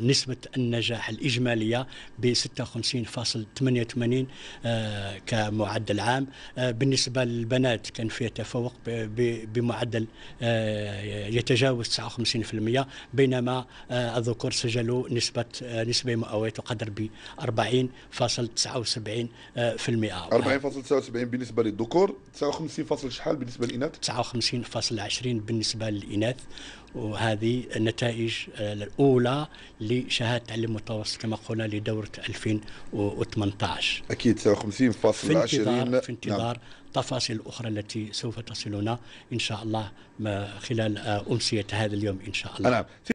نسبة النجاح الإجمالية ب 56.88 آه، كمعدل عام آه، بالنسبة للبنات كان فيها تفوق بمعدل آه، يتجاوز 59% بينما الذكور سجلوا نسبة نسبة مئوية تقدر ب 40.79% 40.79 بالنسبة للذكور 59. شحال بالنسبة للإناث 59.20 بالنسبة للإناث وهذه النتائج الأولى لشهادة تعليم متوسط كما قلنا لدورة 2018 أكيد 50.20 في انتظار, في نعم. انتظار نعم. تفاصيل أخرى التي سوف تصلنا إن شاء الله خلال أمسية هذا اليوم إن شاء الله نعم.